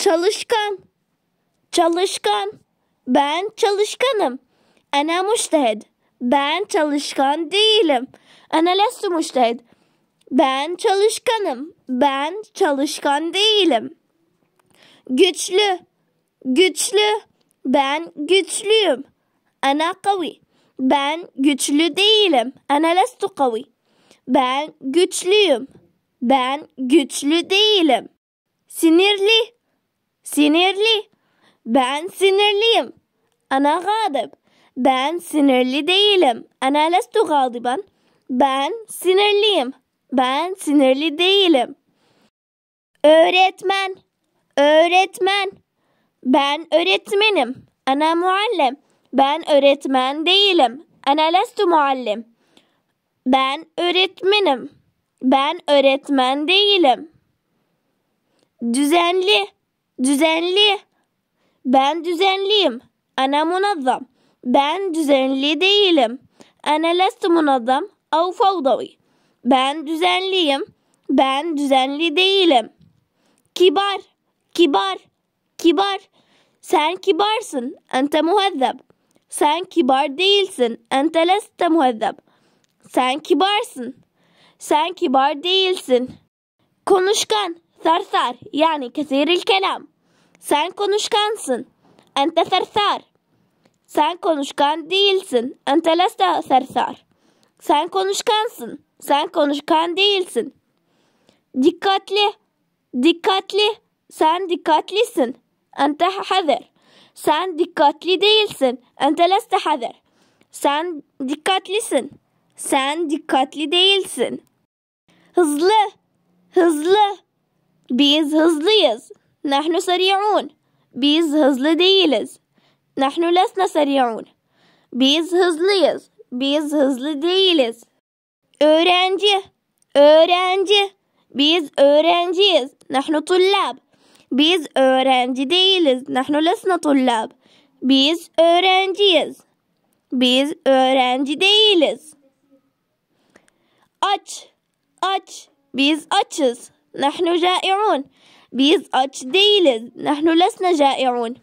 Çalışkan. Çalışkan. Ben çalışkanım. Ana müştehid. Ben çalışkan değilim. Ana lestu müştehid. Ben çalışkanım. Ben çalışkan değilim. Güçlü. Güçlü. Ben güçlüyüm. Ana kavi. Ben güçlü değilim. Ana lestu kavi. Ben güçlüyüm. Ben güçlü değilim. Sinirli. Sinirli. Ben sinirliyim. Ana gadib. Ben sinirli değilim. Ana lestu gadiban. Ben sinirliyim. Ben sinirli değilim. Öğretmen. Öğretmen. Ben öğretmenim. Ana muallim. Ben öğretmen değilim. Ana lestu muallim. Ben öğretmenim. Ben öğretmen değilim. Düzenli düzenli. Ben düzenliyim. Ana munazzam. Ben düzenli değilim. Ana lestu munazzam av fawdavi. Ben düzenliyim. Ben düzenli değilim. Kibar, kibar, kibar. Sen kibarsın. Ente muhazzab. Sen kibar değilsin. Ente leste muhazzab. Sen kibarsın. Sen kibar değilsin. Konuşkan, sarsar yani kesiril kelam. Sen konuşkansın. Ente sersar. Sen konuşkan değilsin. Ente leste sersar. Sen konuşkansın. Sen konuşkan değilsin. Dikkatli. Dikkatli. Sen dikkatlisin. Ente hazır. Sen dikkatli değilsin. Ente leste hazır. Sen dikkatlisin. Sen dikkatli değilsin. Hızlı. Hızlı. Biz hızlıyız. نحن سريعون بيزهز لديلز نحن لسنا سريعون بيزهز ليز بيزهز لديلز أورانجي أورانجي بيز أورانجيز نحن طلاب بيز أورانجي ديلز نحن لسنا طلاب بيز أورانجيز بيز أورانجي ديلز أتش أتش بيز أتشز نحن جائعون Biz aç değiliz. Nahnu lesne jai'un.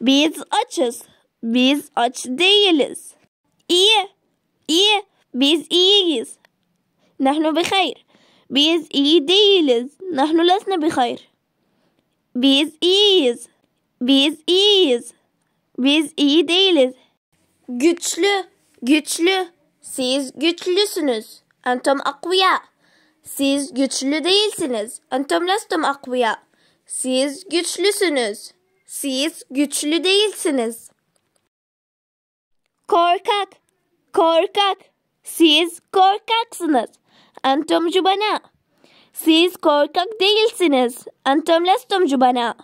Biz açız. Biz aç değiliz. İyi. İyi. Biz iyiyiz. Nahnu bihayr. Biz iyi değiliz. Nahnu lesne bihayr. Biz iyiyiz. Biz iyiyiz. Biz iyi değiliz. Güçlü, güçlü. Siz güçlüsünüz. Antum akviya. Siz güçlü değilsiniz. Entum lestum akviya. Siz güçlüsünüz. Siz güçlü değilsiniz. Korkak, korkak. Siz korkaksınız. Entum cubana. Siz korkak değilsiniz. Entum lestum cubana.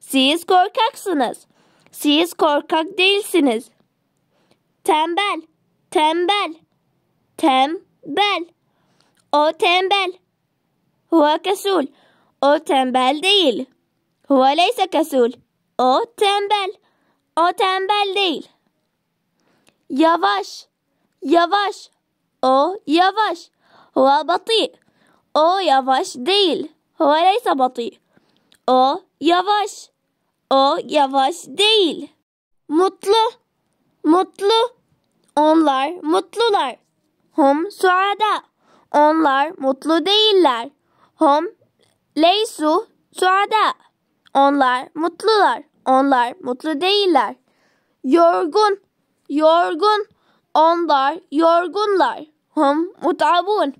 Siz korkaksınız. Siz korkak değilsiniz. Tembel, tembel, tembel. O tembel. Huve kesul. O tembel değil. Huve leyse kesul. O tembel. O tembel değil. Yavaş. Yavaş. O yavaş. Huve batı. O yavaş değil. Huve leyse batı. O yavaş. O yavaş değil. Mutlu. Mutlu. Onlar mutlular. Hum suada. Onlar mutlu değiller. Hom leysu suada. Onlar mutlular. Onlar mutlu değiller. Yorgun, yorgun. Onlar yorgunlar. Hom mutabun.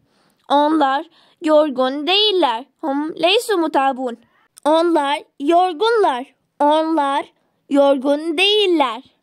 Onlar yorgun değiller. Hom leysu mutabun. Onlar yorgunlar. Onlar yorgun değiller.